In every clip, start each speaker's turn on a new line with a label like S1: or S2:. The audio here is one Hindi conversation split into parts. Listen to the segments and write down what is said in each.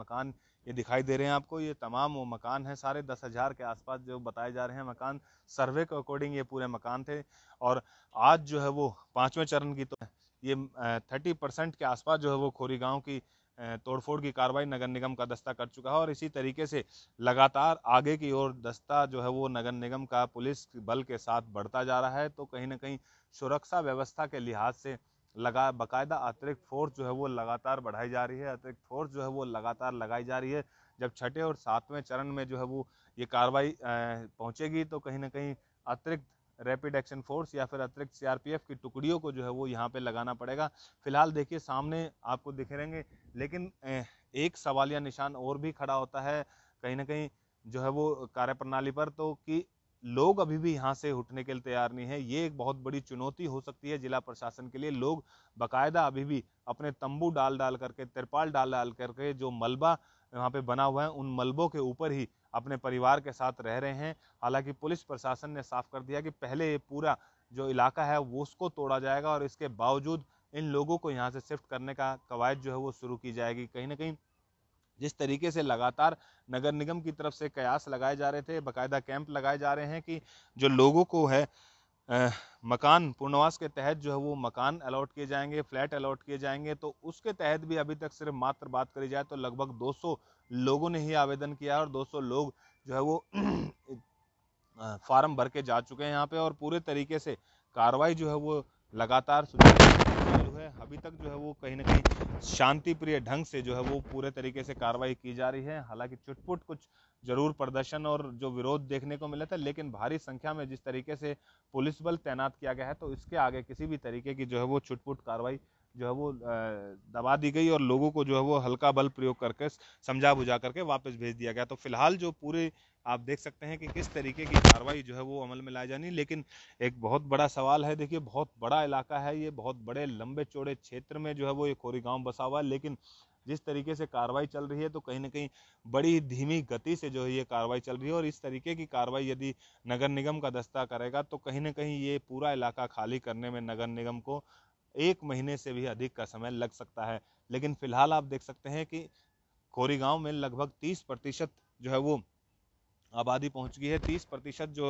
S1: मकान ये दिखाई दे रहे हैं आपको ये तमाम वो मकान हैं सारे दस हज़ार के आसपास जो बताए जा रहे हैं मकान सर्वे के अकॉर्डिंग ये पूरे मकान थे और आज जो है वो पाँचवें चरण की तो ये थर्टी परसेंट के आसपास जो है वो खोरी गाँव की तोड़फोड़ की कार्रवाई नगर निगम का दस्ता कर चुका है और इसी तरीके से लगातार आगे की ओर दस्ता जो है वो नगर निगम का पुलिस बल के साथ बढ़ता जा रहा है तो कहीं ना कहीं सुरक्षा व्यवस्था के लिहाज से लगा बाकायदा अतिरिक्त फोर्स जो है वो लगातार बढ़ाई जा रही है अतिरिक्त फोर्स जो है वो लगातार लगाई जा रही है जब छठे और सातवें चरण में जो है वो ये कार्रवाई पहुँचेगी तो कहीं ना कहीं अतिरिक्त रैपिड एक्शन फोर्स या फिर अतिरिक्त सीआरपीएफ की टुकड़ियों को जो है वो यहाँ पे लगाना पड़ेगा फिलहाल देखिए सामने आपको दिखे रहेंगे लेकिन एक सवालिया निशान और भी खड़ा होता है कहीं ना कहीं जो है वो कार्यप्रणाली पर तो कि लोग अभी भी यहाँ से उठने के लिए तैयार नहीं है ये एक बहुत बड़ी चुनौती हो सकती है जिला प्रशासन के लिए लोग बाकायदा अभी भी अपने तंबू डाल डाल करके तिरपाल डाल डाल करके जो मलबा यहाँ पे बना हुआ है उन मलबों के ऊपर ही अपने परिवार के साथ रह रहे हैं हालांकि पुलिस प्रशासन ने साफ कर दिया कि पहले ये पूरा जो इलाका है वो उसको तोड़ा जाएगा और इसके बावजूद इन लोगों को यहाँ से शिफ्ट करने का कवायद जो है वो शुरू की जाएगी कहीं ना कहीं जिस तरीके से लगातार नगर निगम की तरफ से कयास लगाए जा रहे थे बाकायदा कैंप लगाए जा रहे हैं कि जो लोगों को है आ, मकान पूर्णवास के तहत जो है वो मकान अलॉट किए जाएंगे फ्लैट अलॉट किए जाएंगे तो उसके तहत भी अभी तक सिर्फ मात्र बात करी जाए तो लगभग 200 लोगों ने ही आवेदन किया और 200 लोग जो है वो फार्म भर के जा चुके हैं यहाँ पे और पूरे तरीके से कार्रवाई जो है वो लगातार है अभी तक जो है वो कहीं ना कहीं शांतिप्रिय ढंग से जो है वो पूरे तरीके से कार्रवाई की जा रही है हालांकि चुटपुट कुछ जरूर प्रदर्शन और जो विरोध देखने को मिला था लेकिन भारी संख्या में जिस तरीके से पुलिस बल तैनात किया गया है तो इसके आगे किसी भी तरीके की जो है वो छुटपुट कार्रवाई जो है वो दबा दी गई और लोगों को जो है वो हल्का बल प्रयोग करके समझा बुझा करके वापस भेज दिया गया तो फिलहाल जो पूरे आप देख सकते हैं कि किस तरीके की कार्रवाई जो है वो अमल में लाई जानी लेकिन एक बहुत बड़ा सवाल है देखिए बहुत बड़ा इलाका है ये बहुत बड़े लंबे चौड़े क्षेत्र में जो है वो ये खोरी गाँव बसा हुआ है लेकिन जिस तरीके से कार्रवाई चल रही है तो कहीं ना कहीं बड़ी धीमी गति से जो है ये कार्रवाई चल रही है और इस तरीके की कार्रवाई यदि नगर निगम का दस्ता करेगा तो कहीं ना कहीं ये पूरा इलाका खाली करने में नगर निगम को एक महीने से भी अधिक का समय लग सकता है लेकिन फिलहाल आप देख सकते हैं कि कोरीगांव में लगभग तीस प्रतिशत जो है वो आबादी पहुंच गई है तीस प्रतिशत जो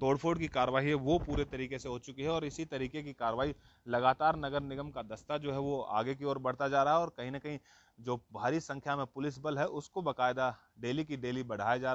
S1: तोड़फोड़ की कार्रवाई है वो पूरे तरीके से हो चुकी है और इसी तरीके की कार्रवाई लगातार नगर निगम का दस्ता जो है वो आगे की ओर बढ़ता जा रहा है और कहीं ना कहीं जो भारी संख्या में पुलिस बल है उसको बाकायदा डेली की डेली बढ़ाया जा रहा है